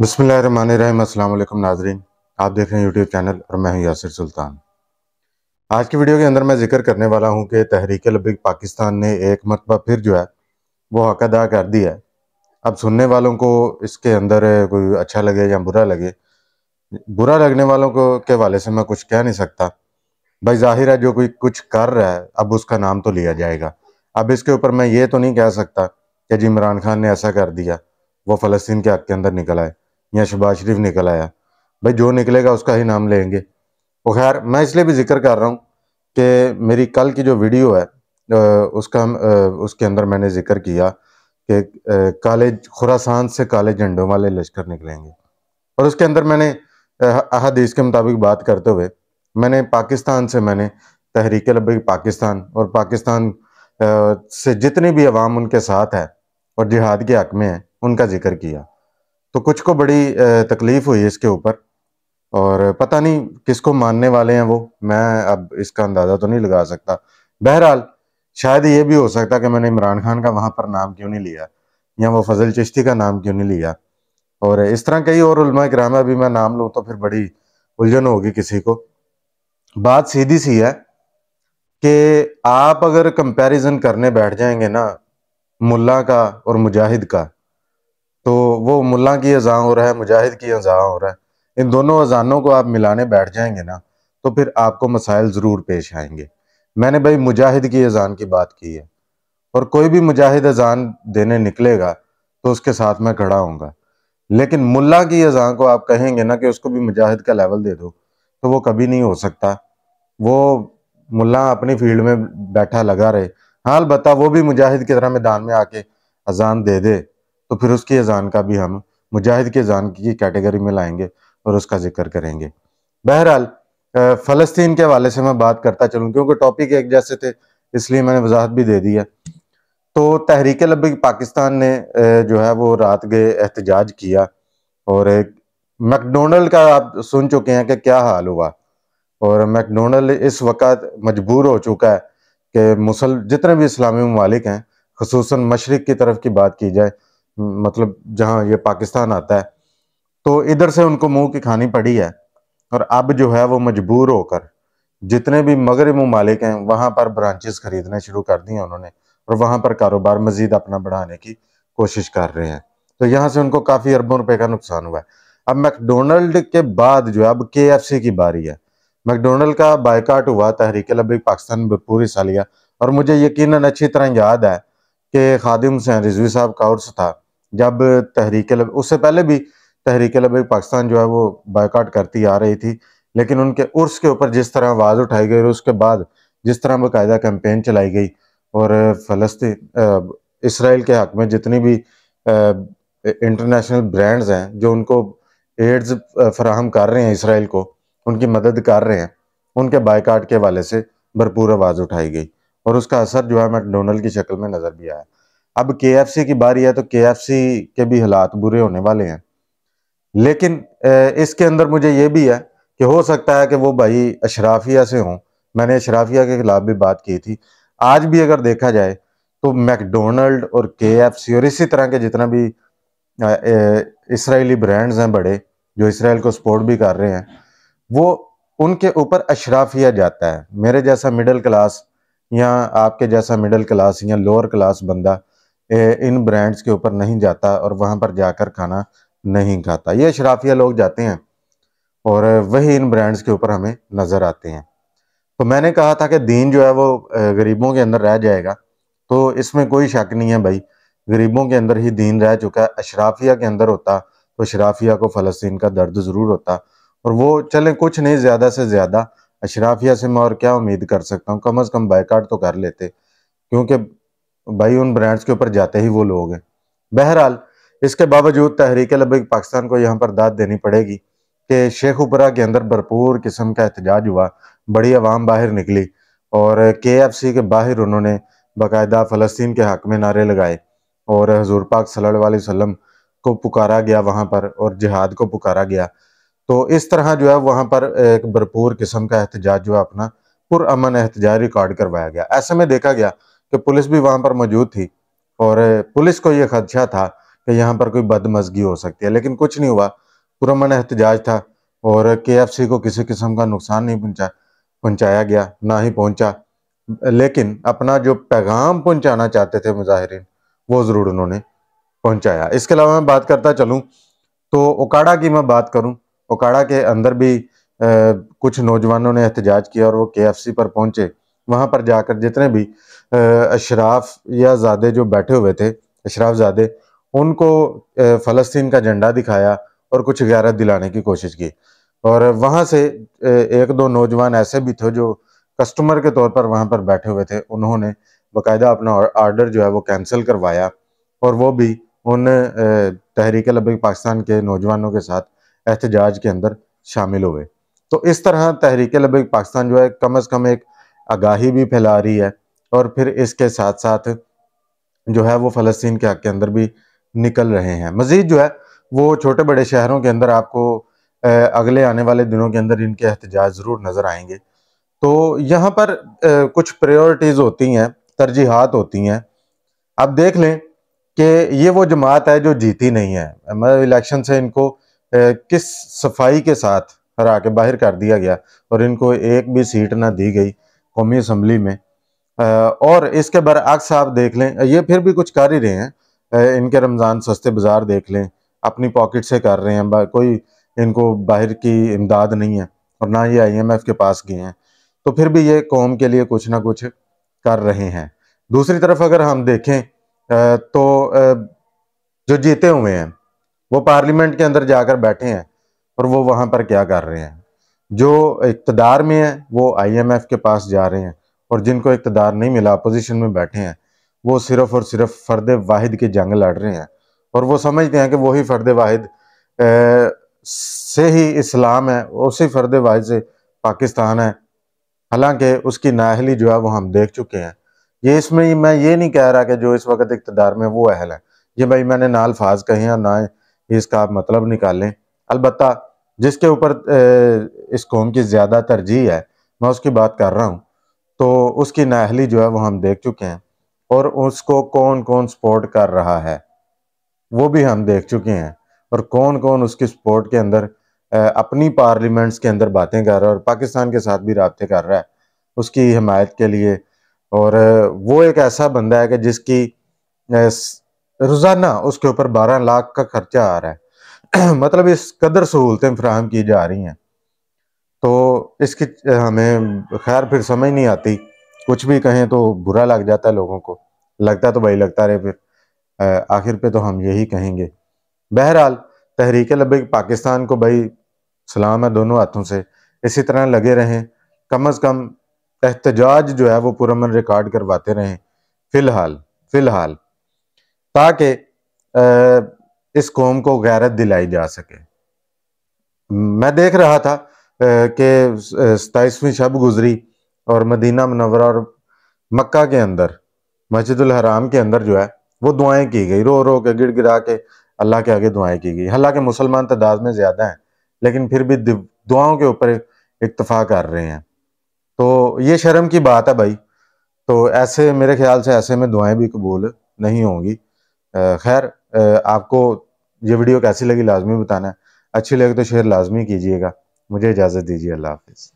बसमिल नाजरीन आप देख रहे हैं यूट्यूब चैनल और मैं हूं यासिर सुल्तान आज की वीडियो के अंदर मैं जिक्र करने वाला हूं कि तहरीक लबिक पाकिस्तान ने एक मरतबा फिर जो है वो हक अदा कर दिया है अब सुनने वालों को इसके अंदर कोई अच्छा लगे या बुरा लगे बुरा लगने वालों को के वाले से मैं कुछ कह नहीं सकता भाई जाहिर है जो कोई कुछ कर रहा है अब उसका नाम तो लिया जाएगा अब इसके ऊपर मैं ये तो नहीं कह सकता कि जी इमरान खान ने ऐसा कर दिया वो फ़लस्तीन के हक के अंदर निकल आए या शहबाज शरीफ निकल आया भाई जो निकलेगा उसका ही नाम लेंगे वो खैर मैं इसलिए भी जिक्र कर रहा हूँ कि मेरी कल की जो वीडियो है उसका उसके अंदर मैंने जिक्र किया कि काले खुरासान से काले झंडों वाले लश्कर निकलेंगे और उसके अंदर मैंने अहदीस के मुताबिक बात करते हुए मैंने पाकिस्तान से मैंने तहरीक लबी पाकिस्तान और पाकिस्तान से जितनी भी अवाम उनके साथ है और जिहाद के हक में है उनका जिक्र किया तो कुछ को बड़ी तकलीफ़ हुई इसके ऊपर और पता नहीं किसको मानने वाले हैं वो मैं अब इसका अंदाज़ा तो नहीं लगा सकता बहरहाल शायद ये भी हो सकता कि मैंने इमरान खान का वहां पर नाम क्यों नहीं लिया या वो फजल चिश्ती का नाम क्यों नहीं लिया और इस तरह कई और उलमा कराम अभी मैं नाम लूँ तो फिर बड़ी उलझन होगी किसी को बात सीधी सी है कि आप अगर कंपैरिजन करने बैठ जाएंगे ना मुल्ला का और मुजाहिद का तो वो मुल्ला की अजा हो रहा है मुजाहिद की अजा हो रहा है इन दोनों अजानों को आप मिलाने बैठ जाएंगे ना तो फिर आपको मसाइल ज़रूर पेश आएंगे मैंने भाई मुजाहिद की अजान की बात की है और कोई भी मुजाहिद अजान देने निकलेगा तो उसके साथ मैं खड़ा हूँ लेकिन मुल्ला की अजान को आप कहेंगे ना कि उसको भी मुजाहिद का लेवल दे दो तो वो कभी नहीं हो सकता वो मुल्ला अपनी फील्ड में बैठा लगा रहे हाँ अलबत्ता वो भी मुजाहिद की तरह मैदान में आके अजान दे दे तो फिर उसकी अजान का भी हम मुजाहिद की अजान की कैटेगरी में लाएंगे और उसका जिक्र करेंगे बहरहाल फ़लस्तीन के हवाले से मैं बात करता चलूँ क्योंकि टॉपिक एक जैसे थे इसलिए मैंने वजाहत भी दे दी है तो तहरीक लबी पाकिस्तान ने जो है वो रात गए एहतजाज किया और एक मैकडोनल्ड का आप सुन चुके हैं कि क्या हाल हुआ और मैकडोनल्ड इस वक्त मजबूर हो चुका है कि मुसल जितने भी इस्लामी ममालिक हैं खसूस मशरक़ की तरफ की बात की जाए मतलब जहाँ ये पाकिस्तान आता है तो इधर से उनको मुंह की खानी पड़ी है और अब जो है वो मजबूर होकर जितने भी मगरब ममालिक हैं वहां पर ब्रांचेस खरीदने शुरू कर दी उन्होंने और वहां पर कारोबार मजीद अपना बढ़ाने की कोशिश कर रहे हैं तो यहाँ से उनको काफ़ी अरबों रुपए का नुकसान हुआ है अब मैकडोनल्ड के बाद जो है अब के की बारी है मैकडोनल्ड का बायकाट हुआ तहरीक लबी पाकिस्तान भरपूर हिस्सा लिया और मुझे यकीन अच्छी तरह याद है के खादिम हुसैन रिजवी साहब का उर्स था जब तहरीक लब उससे पहले भी तहरीक लब पाकिस्तान जो है वो बायकाट करती आ रही थी लेकिन उनके उर्स के ऊपर जिस तरह आवाज़ उठाई गई और उसके बाद जिस तरह बाकायदा कैंपेन चलाई गई और फलस्ती इसराइल के हक में जितनी भी इंटरनेशनल ब्रांड्स हैं जो उनको एड्स फ्राहम कर रहे हैं इसराइल को उनकी मदद कर रहे हैं उनके बायकाट के हवाले से भरपूर आवाज़ उठाई गई और उसका असर जो है मैकडोनल्ड की शक्ल में नज़र भी आया अब के की बारी है तो के के भी हालात बुरे होने वाले हैं लेकिन इसके अंदर मुझे ये भी है कि हो सकता है कि वो भाई अशराफिया से हों मैंने अशराफिया के खिलाफ भी बात की थी आज भी अगर देखा जाए तो मैकडोनल्ड और के और इसी तरह के जितना भी इसराइली ब्रांड्स हैं बड़े जो इसराइल को सपोर्ट भी कर रहे हैं वो उनके ऊपर अशराफिया जाता है मेरे जैसा मिडिल क्लास या आपके जैसा मिडिल क्लास या लोअर क्लास बंदा इन ब्रांड्स के ऊपर नहीं जाता और वहाँ पर जाकर खाना नहीं खाता ये शराफिया लोग जाते हैं और वही इन ब्रांड्स के ऊपर हमें नज़र आते हैं तो मैंने कहा था कि दीन जो है वो गरीबों के अंदर रह जाएगा तो इसमें कोई शक नहीं है भाई गरीबों के अंदर ही दीन रह चुका है अशराफिया के अंदर होता तो अशराफिया को फ़लस्तीन का दर्द ज़रूर होता और वो चलें कुछ नहीं ज़्यादा से ज़्यादा अशराफिया से मैं और क्या उम्मीद कर सकता हूँ कम अज़ कम बाइकाट तो कर लेते क्योंकि भाई उन ब्रांड्स के ऊपर जाते ही वो लोग हैं बहरहाल इसके बावजूद तहरीक लबैक पाकिस्तान को यहाँ पर दाद देनी पड़ेगी कि उपरा के अंदर भरपूर किस्म का एहतजाज हुआ बड़ी आवाम बाहर निकली और के एफ सी के बाहर उन्होंने बाकायदा फ़लस्तीन के हक में नारे लगाए और हजूर पाक सल्लल्लाहु अलैहि को पुकारा गया वहाँ पर और जिहाद को पुकारा गया तो इस तरह जो है वहां पर एक भरपूर किस्म का एहतजाज जो है अपना पुरअमन एहतजाज रिकॉर्ड करवाया गया ऐसे में देखा गया कि पुलिस भी वहां पर मौजूद थी और पुलिस को ये खदशा था कि यहाँ पर कोई बदमजगी हो सकती है लेकिन कुछ नहीं हुआ पुरमन एहतजाज था और के को किसी किस्म का नुकसान नहीं पहुँचा पहुंचाया गया ना ही पहुंचा लेकिन अपना जो पैगाम पहुंचाना चाहते थे मुजाहरीन वो ज़रूर उन्होंने पहुंचाया इसके अलावा मैं बात करता चलूं तो उकाड़ा की मैं बात करूं ओकाड़ा के अंदर भी आ, कुछ नौजवानों ने एहतजाज किया और वो के पर पहुंचे वहाँ पर जाकर जितने भी अशराफ या ज़ादे जो बैठे हुए थे अशराफ ज़ादे उनको फ़लस्तीन का झंडा दिखाया और कुछ गैरत दिलाने की कोशिश की और वहाँ से एक दो नौजवान ऐसे भी थे जो कस्टमर के तौर पर वहाँ पर बैठे हुए थे उन्होंने बाकायदा अपना आर्डर जो है वो कैंसिल करवाया और वो भी उन तहरीक लब पाकिस्तान के नौजवानों के साथ एहतजाज के अंदर शामिल हुए तो इस तरह तहरीक लब पाकिस्तान जो है कम अज़ कम एक आगाही भी फैला रही है और फिर इसके साथ साथ जो है वो फ़लस्तीन के हक के अंदर भी निकल रहे हैं मज़ीद जो है वो छोटे बड़े शहरों के अंदर आपको अगले आने वाले दिनों के अंदर इनके एहतजाज ज़रूर नज़र आएंगे तो यहाँ पर कुछ प्रायोरिटीज़ होती हैं तरजीहत होती हैं आप देख लें कि ये वो जमात है जो जीती नहीं है मतलब इलेक्शन से इनको किस सफाई के साथ हरा के बाहर कर दिया गया और इनको एक भी सीट ना दी गई कौमी असम्बली में और इसके बरअक्स आप देख लें ये फिर भी कुछ कर ही रहे हैं इनके रमज़ान सस्ते बाज़ार देख लें अपनी पॉकेट से कर रहे हैं कोई इनको बाहर की इमदाद नहीं है और ना ये आईएमएफ के पास गए हैं तो फिर भी ये कौम के लिए कुछ ना कुछ कर रहे हैं दूसरी तरफ अगर हम देखें तो जो जीते हुए हैं वो पार्लियामेंट के अंदर जाकर बैठे हैं और वो वहाँ पर क्या कर रहे हैं जो इकतदार में है वो आईएमएफ के पास जा रहे हैं और जिनको इकतदार नहीं मिला अपोजिशन में बैठे हैं वो सिर्फ़ और सिर्फ फ़र्द वाहिद की जंग लड़ रहे हैं और वो समझते हैं कि वही फ़र्द वाहिद से ही इस्लाम है उसी फ़र्द वाहिद से पाकिस्तान है हालांकि उसकी नाहली जो है वो हम देख चुके हैं ये इसमें मैं ये नहीं कह रहा कि जो इस वक्त इकतदार में वो अहल है ये भाई मैंने ना अल्फाज कहे हैं ना इसका आप मतलब निकालें अलबत् जिसके ऊपर इस कौम की ज़्यादा तरजीह है मैं उसकी बात कर रहा हूँ तो उसकी नाहली जो है वो हम देख चुके हैं और उसको कौन कौन सपोर्ट कर रहा है वो भी हम देख चुके हैं और कौन कौन उसकी सपोर्ट के अंदर अपनी पार्लियामेंट्स के अंदर बातें कर रहा है और पाकिस्तान के साथ भी रबते कर रहा है उसकी हमायत के लिए और वो एक ऐसा बंदा है कि जिसकी रोज़ाना उसके ऊपर बारह लाख का खर्चा आ रहा है मतलब इस कदर सहूलतें फ्राहम की जा रही हैं तो इसकी हमें खैर फिर समझ नहीं आती कुछ भी कहें तो बुरा लग जाता है लोगों को लगता तो भाई लगता रहे फिर आखिर पे तो हम यही कहेंगे बहरहाल तहरीक लबैक पाकिस्तान को भाई सलाम है दोनों हाथों से इसी तरह लगे रहें कम अज़ कम एहतजाज जो है वो पुरमन रिकॉर्ड करवाते रहें फ़िलहाल फ़िलहाल ताकि इस कौम को गैरत दिलाई जा सके मैं देख रहा था कि सताईसवीं शब गुजरी और मदीना मनवरा और मक्का के अंदर मस्जिदुल हराम के अंदर जो है वो दुआएं की गई रो रो के गिड़ गिरा के अल्लाह के आगे दुआएं की गई हालांकि मुसलमान तादाद में ज़्यादा हैं लेकिन फिर भी दुआओं के ऊपर इतफा कर रहे हैं तो ये शर्म की बात है भाई तो ऐसे मेरे ख्याल से ऐसे में दुआएं भी कबूल नहीं होंगी खैर आपको ये वीडियो कैसी लगी लाजमी बताना अच्छी लगे तो शेयर लाजमी कीजिएगा मुझे इजाज़त दीजिए अल्लाह हाफिज़